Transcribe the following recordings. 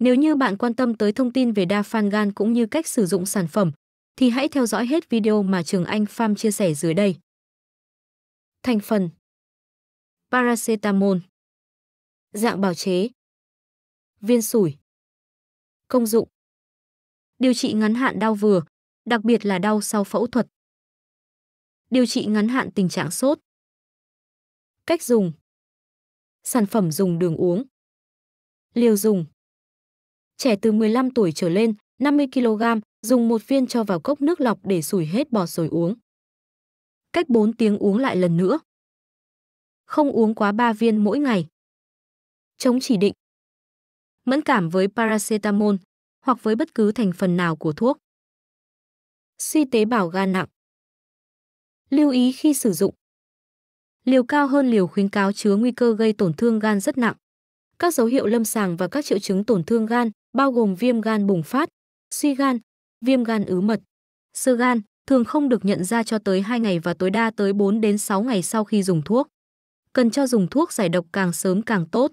Nếu như bạn quan tâm tới thông tin về đa phan gan cũng như cách sử dụng sản phẩm, thì hãy theo dõi hết video mà Trường Anh Pham chia sẻ dưới đây. Thành phần Paracetamol Dạng bào chế Viên sủi Công dụng Điều trị ngắn hạn đau vừa, đặc biệt là đau sau phẫu thuật. Điều trị ngắn hạn tình trạng sốt. Cách dùng Sản phẩm dùng đường uống Liều dùng trẻ từ 15 tuổi trở lên, 50 kg, dùng một viên cho vào cốc nước lọc để sủi hết bọt rồi uống. Cách 4 tiếng uống lại lần nữa. Không uống quá 3 viên mỗi ngày. Chống chỉ định. Mẫn cảm với paracetamol hoặc với bất cứ thành phần nào của thuốc. Suy tế bào gan nặng. Lưu ý khi sử dụng. Liều cao hơn liều khuyến cáo chứa nguy cơ gây tổn thương gan rất nặng. Các dấu hiệu lâm sàng và các triệu chứng tổn thương gan bao gồm viêm gan bùng phát, suy gan, viêm gan ứ mật, sơ gan, thường không được nhận ra cho tới 2 ngày và tối đa tới 4 đến 6 ngày sau khi dùng thuốc. Cần cho dùng thuốc giải độc càng sớm càng tốt.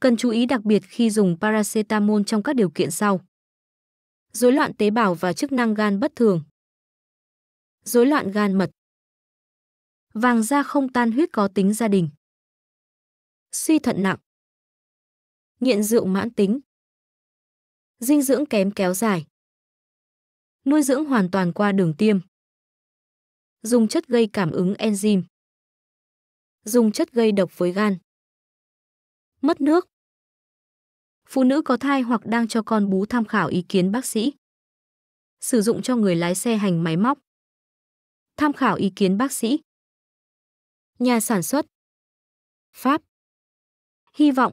Cần chú ý đặc biệt khi dùng paracetamol trong các điều kiện sau. Rối loạn tế bào và chức năng gan bất thường. Rối loạn gan mật. Vàng da không tan huyết có tính gia đình. Suy thận nặng nghiện rượu mãn tính. Dinh dưỡng kém kéo dài. Nuôi dưỡng hoàn toàn qua đường tiêm. Dùng chất gây cảm ứng enzyme. Dùng chất gây độc với gan. Mất nước. Phụ nữ có thai hoặc đang cho con bú tham khảo ý kiến bác sĩ. Sử dụng cho người lái xe hành máy móc. Tham khảo ý kiến bác sĩ. Nhà sản xuất. Pháp. Hy vọng